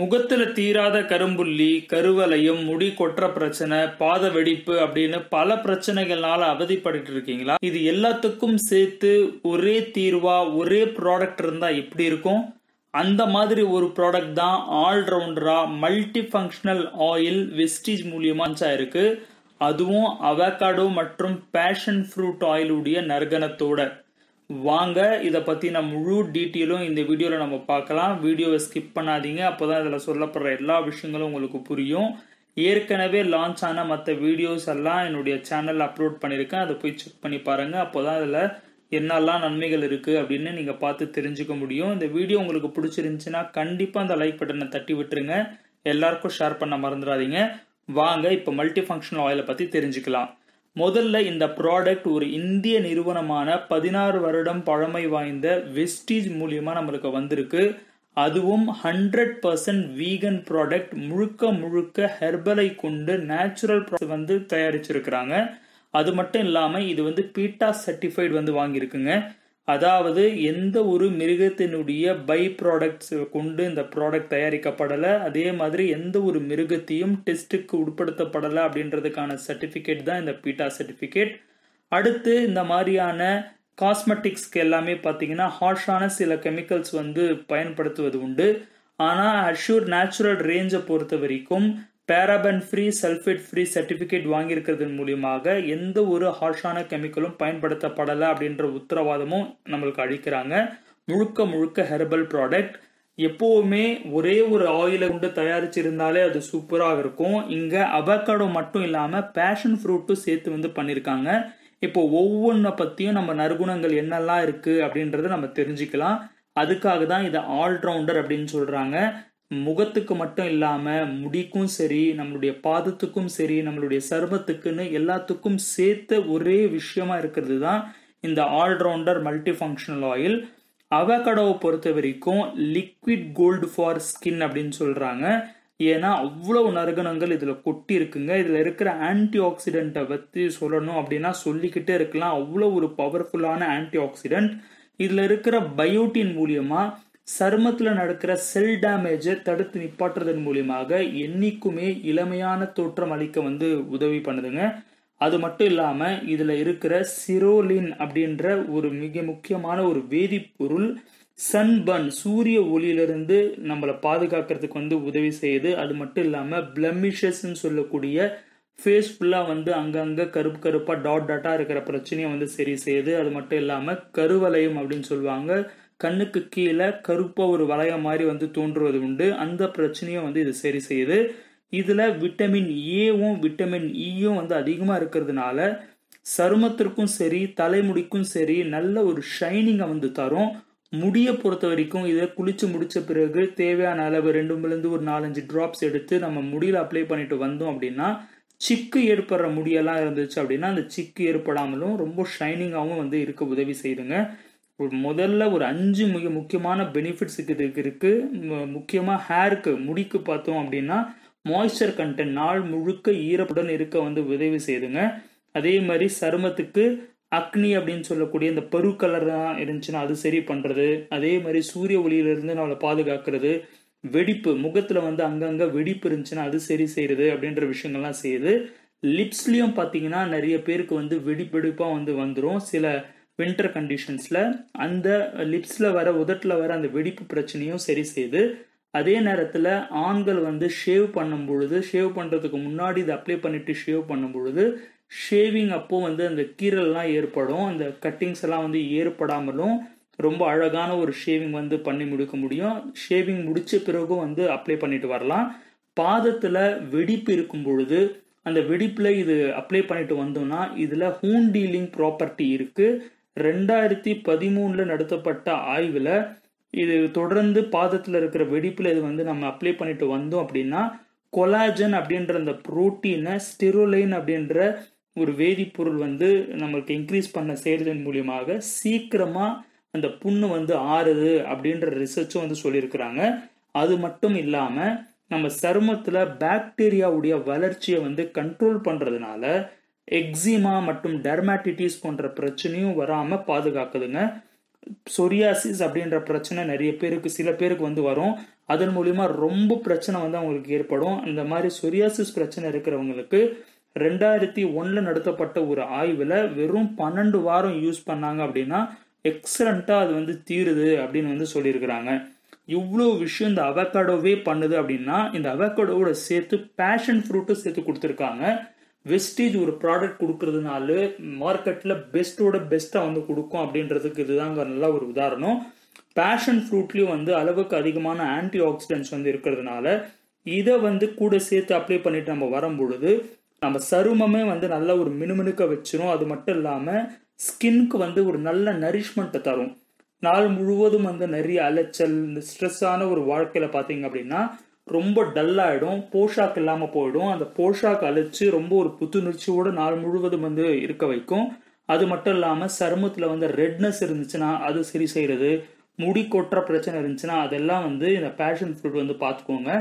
முகத்துல தீராத கரும்புள்ளி கருவலையும் முடி கொற்ற பிரச்சனை பாத வெடிப்பு அப்படின்னு பல பிரச்சனைகள்னால அவதிப்பட்டு இருக்கீங்களா இது எல்லாத்துக்கும் சேர்த்து ஒரே தீர்வா ஒரே ப்ராடக்ட் இருந்தா எப்படி இருக்கும் அந்த மாதிரி ஒரு ப்ராடக்ட் தான் ஆல்ரவுண்டரா மல்டி ஃபங்க்ஷனல் ஆயில் வெஸ்டிஜ் மூலியமா இருக்கு அதுவும் அவகாடோ மற்றும் பேஷன் ஃப்ரூட் ஆயிலுடைய நறுகணத்தோட வாங்க இதை பற்றின நம்ம முழு டீட்டெயிலும் இந்த வீடியோவில் நம்ம பார்க்கலாம் வீடியோவை ஸ்கிப் பண்ணாதீங்க அப்போ தான் இதில் சொல்லப்படுற எல்லா விஷயங்களும் உங்களுக்கு புரியும் ஏற்கனவே லான்ச் ஆன மற்ற வீடியோஸ் எல்லாம் என்னுடைய சேனலில் அப்லோட் பண்ணியிருக்கேன் அதை போய் செக் பண்ணி பாருங்கள் அப்போ தான் அதில் என்னெல்லாம் நன்மைகள் இருக்குது அப்படின்னு நீங்கள் பார்த்து தெரிஞ்சுக்க முடியும் இந்த வீடியோ உங்களுக்கு பிடிச்சிருந்துச்சுன்னா கண்டிப்பாக அந்த லைக் பட்டனை தட்டி விட்டுருங்க எல்லாருக்கும் ஷேர் பண்ண மறந்துடாதீங்க வாங்க இப்போ மல்டி ஃபங்க்ஷனல் ஆயிலை பற்றி தெரிஞ்சுக்கலாம் முதல்ல இந்த ப்ராடக்ட் ஒரு இந்திய நிறுவனமான பதினாறு வருடம் பழமை வாய்ந்த வெஸ்டீஜ் மூலியமா நம்மளுக்கு வந்திருக்கு அதுவும் ஹண்ட்ரட் பர்சன்ட் வீகன் ப்ராடக்ட் முழுக்க முழுக்க ஹெர்பலை கொண்டு நேச்சுரல் வந்து தயாரிச்சிருக்கிறாங்க அது மட்டும் இல்லாமல் இது வந்து பீட்டா சர்டிஃபைடு வந்து வாங்கியிருக்குங்க அதாவது எந்த ஒரு மிருகத்தினுடைய பை ப்ராடக்ட்ஸ் கொண்டு இந்த ப்ராடக்ட் தயாரிக்கப்படலை அதே மாதிரி எந்த ஒரு மிருகத்தையும் டெஸ்ட்டுக்கு உட்படுத்தப்படலை அப்படின்றதுக்கான சர்டிஃபிகேட் தான் இந்த பீட்டா சர்டிஃபிகேட் அடுத்து இந்த மாதிரியான காஸ்மெட்டிக்ஸ்க்கு எல்லாமே பார்த்தீங்கன்னா ஹார்ஷான சில கெமிக்கல்ஸ் வந்து பயன்படுத்துவது உண்டு ஆனால் அஷ்யூர் நேச்சுரல் ரேஞ்சை பொறுத்த வரைக்கும் paraben free sulphate free certificate வாங்கியிருக்கிறதன் மூலியமாக எந்த ஒரு ஹார்ஷான கெமிக்கலும் பயன்படுத்தப்படலை அப்படின்ற உத்தரவாதமும் நம்மளுக்கு அளிக்கிறாங்க முழுக்க முழுக்க ஹெர்பல் ப்ராடக்ட் எப்போவுமே ஒரே ஒரு ஆயிலை கொண்டு தயாரிச்சிருந்தாலே அது சூப்பராக இருக்கும் இங்கே அவக்காடோ மட்டும் இல்லாமல் பேஷன் ஃப்ரூட்டும் சேர்த்து வந்து பண்ணியிருக்காங்க இப்போ ஒவ்வொன்றை பற்றியும் நம்ம நறுகுணங்கள் என்னெல்லாம் இருக்குது அப்படின்றத நம்ம தெரிஞ்சுக்கலாம் அதுக்காக தான் இதை ஆல்ரவுண்டர் அப்படின்னு சொல்கிறாங்க முகத்துக்கு மட்டும் இல்லாமல் முடிக்கும் சரி நம்மளுடைய பாதத்துக்கும் சரி நம்மளுடைய சருமத்துக்குன்னு எல்லாத்துக்கும் சேர்த்த ஒரே விஷயமா இருக்கிறது தான் இந்த ஆல்ரவுண்டர் மல்டி ஃபங்க்ஷனல் ஆயில் அவகடோவை பொறுத்த வரைக்கும் லிக்விட் கோல்டு ஃபார் ஸ்கின் அப்படின்னு சொல்கிறாங்க ஏன்னா அவ்வளவு நறுகணங்கள் இதில் கொட்டி இருக்குங்க இதில் இருக்கிற ஆன்டி ஆக்சிடென்ட்டை பற்றி சொல்லணும் அப்படின்னா சொல்லிக்கிட்டே இருக்கலாம் அவ்வளோ ஒரு பவர்ஃபுல்லான ஆன்டி ஆக்சிடெண்ட் இதில் இருக்கிற பயோட்டின் மூலியமாக சருமத்தில் நடக்கிற செல் டேமேஜை தடுத்து நிப்பாட்டுறதன் மூலியமாக என்னைக்குமே இளமையான தோற்றம் அளிக்க வந்து உதவி பண்ணுதுங்க அது மட்டும் இல்லாமல் இதில் இருக்கிற சிரோலின் அப்படின்ற ஒரு மிக முக்கியமான ஒரு வேதிப்பொருள் சன்பன் சூரிய ஒளியிலிருந்து நம்மளை பாதுகாக்கிறதுக்கு வந்து உதவி செய்யுது அது மட்டும் இல்லாமல் பிளமிஷஸ்ன்னு சொல்லக்கூடிய ஃபேஸ் ஃபுல்லாக வந்து அங்கங்கே கருப்பு கருப்பாக டாட் டாட்டாக இருக்கிற பிரச்சனையை வந்து சரி செய்யுது அது மட்டும் இல்லாமல் கருவலயம் அப்படின்னு சொல்லுவாங்க கண்ணுக்கு கீழே கருப்பாக ஒரு வளையம் மாதிரி வந்து தோன்றுவது உண்டு அந்த பிரச்சனையும் வந்து இது சரி செய்யுது இதில் விட்டமின் ஏவும் விட்டமின் இயும் வந்து அதிகமாக இருக்கிறதுனால சருமத்திற்கும் சரி தலைமுடிக்கும் சரி நல்ல ஒரு ஷைனிங்கை வந்து தரும் முடியை பொறுத்த வரைக்கும் இதை குளிச்சு முடிச்ச பிறகு தேவையான அளவு ரெண்டு ஒரு நாலஞ்சு ட்ராப்ஸ் எடுத்து நம்ம முடியில் அப்ளை பண்ணிட்டு வந்தோம் அப்படின்னா சிக்கு ஏற்படுற முடியெல்லாம் இருந்துச்சு அப்படின்னா அந்த சிக்கு ஏற்படாமலும் ரொம்ப ஷைனிங்காகவும் வந்து இருக்க உதவி செய்யுதுங்க முதல்ல ஒரு அஞ்சு மிக முக்கியமான பெனிஃபிட்ஸ் இதுக்கு இருக்குது முக்கியமாக ஹேருக்கு முடிக்கு பார்த்தோம் அப்படின்னா மாய்ஸ்சர் கண்டென்ட் நாள் முழுக்க ஈரப்புடன் இருக்க வந்து உதவி செய்துங்க அதே மாதிரி சருமத்துக்கு அக்னி அப்படின்னு சொல்லக்கூடிய இந்த பரு தான் இருந்துச்சுன்னா அது சரி பண்ணுறது அதே மாதிரி சூரிய ஒளியிலிருந்து நம்மளை பாதுகாக்கிறது வெடிப்பு முகத்தில் வந்து அங்கங்கே வெடிப்பு இருந்துச்சுன்னா அது சரி செய்கிறது அப்படின்ற விஷயங்கள்லாம் செய்யுது லிப்ஸ்லேயும் பார்த்தீங்கன்னா நிறைய பேருக்கு வந்து வெடிப்பெடிப்பாக வந்து வந்துடும் சில வின்டர் கண்டிஷன்ஸில் அந்த லிப்ஸில் வர உதட்டில் வர அந்த வெடிப்பு பிரச்சனையும் சரி செய்து அதே நேரத்தில் ஆண்கள் வந்து ஷேவ் பண்ணும் பொழுது ஷேவ் பண்ணுறதுக்கு முன்னாடி இதை அப்ளை பண்ணிவிட்டு ஷேவ் பண்ணும் பொழுது ஷேவிங் அப்போ வந்து அந்த கீரல்லாம் ஏற்படும் அந்த கட்டிங்ஸ் எல்லாம் வந்து ஏற்படாமலும் ரொம்ப அழகான ஒரு ஷேவிங் வந்து பண்ணி முடிக்க முடியும் ஷேவிங் முடித்த பிறகும் வந்து அப்ளை பண்ணிட்டு வரலாம் பாதத்தில் வெடிப்பு இருக்கும் பொழுது அந்த வெடிப்பில் இது அப்ளை பண்ணிட்டு வந்தோம்னா இதில் ஹூன் டீலிங் ப்ராப்பர்ட்டி இருக்குது ரெண்டாயிரத்தி பதிமூணில் நடத்தப்பட்ட ஆய்வில் இது தொடர்ந்து பாதத்தில் இருக்கிற வெடிப்பில் இது வந்து நம்ம அப்ளை பண்ணிட்டு வந்தோம் அப்படின்னா கொலாஜன் அப்படின்ற அந்த புரோட்டீனை ஸ்டிரோலைன் அப்படின்ற ஒரு வேதிப்பொருள் வந்து நம்மளுக்கு இன்க்ரீஸ் பண்ண செய்கிறதன் மூலியமாக சீக்கிரமாக அந்த புண்ணு வந்து ஆறுது அப்படின்ற ரிசர்ச்சும் வந்து சொல்லியிருக்கிறாங்க அது மட்டும் இல்லாமல் நம்ம சருமத்தில் பாக்டீரியாவுடைய வளர்ச்சியை வந்து கண்ட்ரோல் பண்ணுறதுனால எக்ஸிமா மற்றும் டெர்மாட்டிட்டிஸ் போன்ற பிரச்சனையும் வராமல் பாதுகாக்குதுங்க சொரியாசிஸ் அப்படின்ற பிரச்சனை நிறைய பேருக்கு சில பேருக்கு வந்து வரும் அதன் மூலிமா ரொம்ப பிரச்சனை வந்து அவங்களுக்கு ஏற்படும் இந்த மாதிரி சொரியாசிஸ் பிரச்சனை இருக்கிறவங்களுக்கு ரெண்டாயிரத்தி ஒன்றில் நடத்தப்பட்ட ஒரு ஆய்வில் வெறும் பன்னெண்டு வாரம் யூஸ் பண்ணாங்க அப்படின்னா எக்ஸலண்ட்டாக அது வந்து தீருது அப்படின்னு வந்து சொல்லியிருக்கிறாங்க இவ்வளோ விஷயம் இந்த அவக்காடோவே பண்ணுது அப்படின்னா இந்த அவக்காடோவோட சேர்த்து பேஷன் ஃப்ரூட்டும் சேர்த்து கொடுத்துருக்காங்க வெஸ்டேஜ் ஒரு ப்ராடக்ட் கொடுக்கறதுனால மார்க்கெட்டில் பெஸ்ட்டோட பெஸ்ட்டாக வந்து கொடுக்கும் அப்படின்றதுக்கு இதுதாங்க நல்ல ஒரு உதாரணம் பேஷன் ஃப்ரூட்லேயும் வந்து அளவுக்கு அதிகமான ஆன்டி ஆக்சிடென்ட்ஸ் வந்து இருக்கிறதுனால இதை வந்து கூட சேர்த்து அப்ளை பண்ணிட்டு நம்ம வரும்பொழுது நம்ம சருமமே வந்து நல்ல ஒரு மினுமினுக்க வச்சிரும் அது மட்டும் இல்லாமல் ஸ்கின்க்கு வந்து ஒரு நல்ல நரிஷ்மெண்ட்டை தரும் நாள் முழுவதும் வந்து நிறைய அலைச்சல் இந்த ஸ்ட்ரெஸ்ஸான ஒரு வாழ்க்கையில் பார்த்தீங்க அப்படின்னா ரொம்ப டல்லாகிடும் போஷாக் இல்லாமல் போயிடும் அந்த போஷாக் அழிச்சு ரொம்ப ஒரு புத்துணர்ச்சியோடு நாள் முழுவதும் வந்து இருக்க வைக்கும் அது மட்டும் இல்லாமல் சருமத்தில் வந்து ரெட்னஸ் இருந்துச்சுன்னா அது சரி செய்கிறது முடி கொட்டுற பிரச்சனை இருந்துச்சுன்னா அதெல்லாம் வந்து இந்த பேஷன் ஃப்ரூட் வந்து பார்த்துக்கோங்க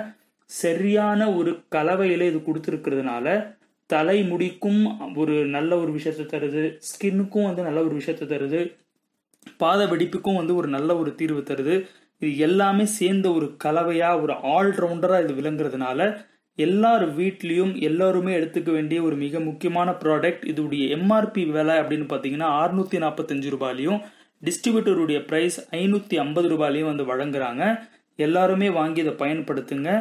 சரியான ஒரு கலவையில் இது கொடுத்துருக்கிறதுனால தலை முடிக்கும் ஒரு நல்ல ஒரு விஷயத்தை தருது ஸ்கின்னுக்கும் வந்து நல்ல ஒரு விஷயத்தை தருது பாத வெடிப்புக்கும் வந்து ஒரு நல்ல ஒரு தீர்வு தருது இது எல்லாமே சேர்ந்த ஒரு கலவையா ஒரு ஆல்ரவுண்டரா இது விளங்குறதுனால எல்லார் வீட்லயும் எல்லாருமே எடுத்துக்க வேண்டிய ஒரு மிக முக்கியமான ப்ராடக்ட் உடைய எம்ஆர்பி விலை அப்படின்னு பார்த்தீங்கன்னா அறுநூத்தி நாற்பத்தஞ்சு ரூபாயிலையும் டிஸ்ட்ரிபியூட்டருடைய ப்ரைஸ் ஐநூற்றி ஐம்பது ரூபாயிலையும் வந்து வழங்குறாங்க எல்லாருமே வாங்கி இதை பயன்படுத்துங்க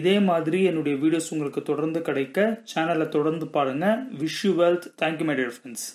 இதே மாதிரி என்னுடைய வீடியோஸ் உங்களுக்கு தொடர்ந்து கிடைக்க சேனலை தொடர்ந்து பாருங்கள் wish you wealth thank you my dear friends